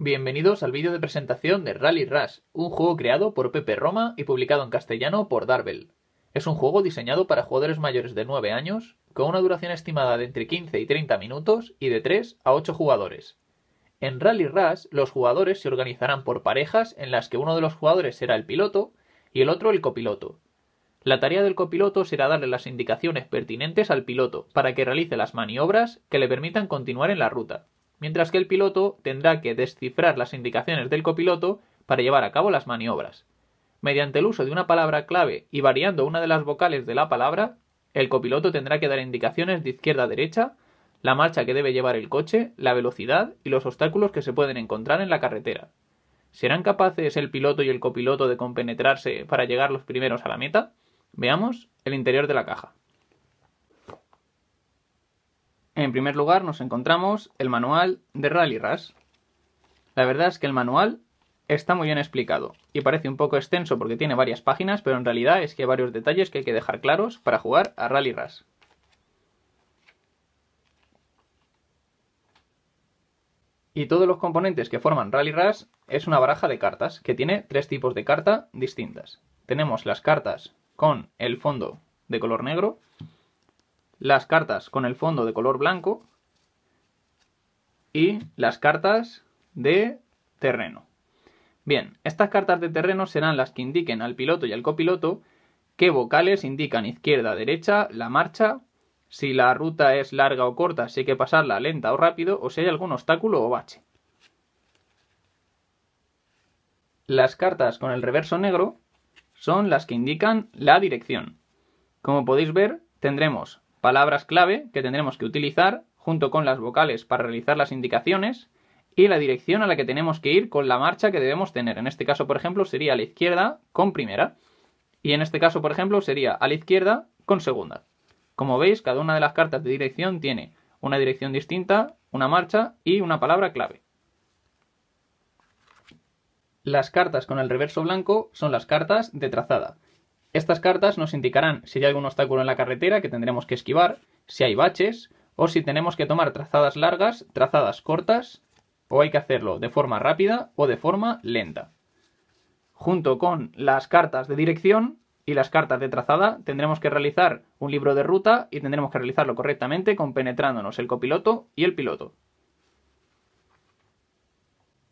Bienvenidos al vídeo de presentación de Rally Rush, un juego creado por Pepe Roma y publicado en castellano por Darvel. Es un juego diseñado para jugadores mayores de 9 años, con una duración estimada de entre 15 y 30 minutos y de 3 a 8 jugadores. En Rally Rush, los jugadores se organizarán por parejas en las que uno de los jugadores será el piloto y el otro el copiloto. La tarea del copiloto será darle las indicaciones pertinentes al piloto para que realice las maniobras que le permitan continuar en la ruta mientras que el piloto tendrá que descifrar las indicaciones del copiloto para llevar a cabo las maniobras. Mediante el uso de una palabra clave y variando una de las vocales de la palabra, el copiloto tendrá que dar indicaciones de izquierda a derecha, la marcha que debe llevar el coche, la velocidad y los obstáculos que se pueden encontrar en la carretera. ¿Serán capaces el piloto y el copiloto de compenetrarse para llegar los primeros a la meta? Veamos el interior de la caja en primer lugar nos encontramos el manual de Rally Ras. La verdad es que el manual está muy bien explicado y parece un poco extenso porque tiene varias páginas, pero en realidad es que hay varios detalles que hay que dejar claros para jugar a Rally Ras. Y todos los componentes que forman Rally Ras es una baraja de cartas que tiene tres tipos de carta distintas. Tenemos las cartas con el fondo de color negro, las cartas con el fondo de color blanco y las cartas de terreno. Bien, estas cartas de terreno serán las que indiquen al piloto y al copiloto qué vocales indican izquierda, derecha, la marcha, si la ruta es larga o corta, si hay que pasarla lenta o rápido, o si hay algún obstáculo o bache. Las cartas con el reverso negro son las que indican la dirección. Como podéis ver, tendremos palabras clave que tendremos que utilizar junto con las vocales para realizar las indicaciones y la dirección a la que tenemos que ir con la marcha que debemos tener. En este caso, por ejemplo, sería a la izquierda con primera. Y en este caso, por ejemplo, sería a la izquierda con segunda. Como veis, cada una de las cartas de dirección tiene una dirección distinta, una marcha y una palabra clave. Las cartas con el reverso blanco son las cartas de trazada. Estas cartas nos indicarán si hay algún obstáculo en la carretera que tendremos que esquivar, si hay baches o si tenemos que tomar trazadas largas, trazadas cortas o hay que hacerlo de forma rápida o de forma lenta. Junto con las cartas de dirección y las cartas de trazada tendremos que realizar un libro de ruta y tendremos que realizarlo correctamente compenetrándonos el copiloto y el piloto.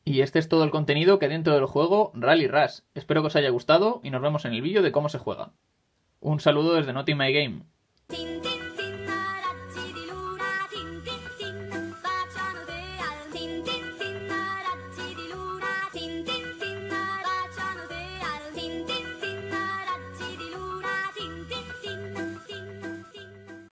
Y este es todo el contenido que dentro del juego Rally Rush. Espero que os haya gustado y nos vemos en el vídeo de cómo se juega. Un saludo desde Naughty My Game.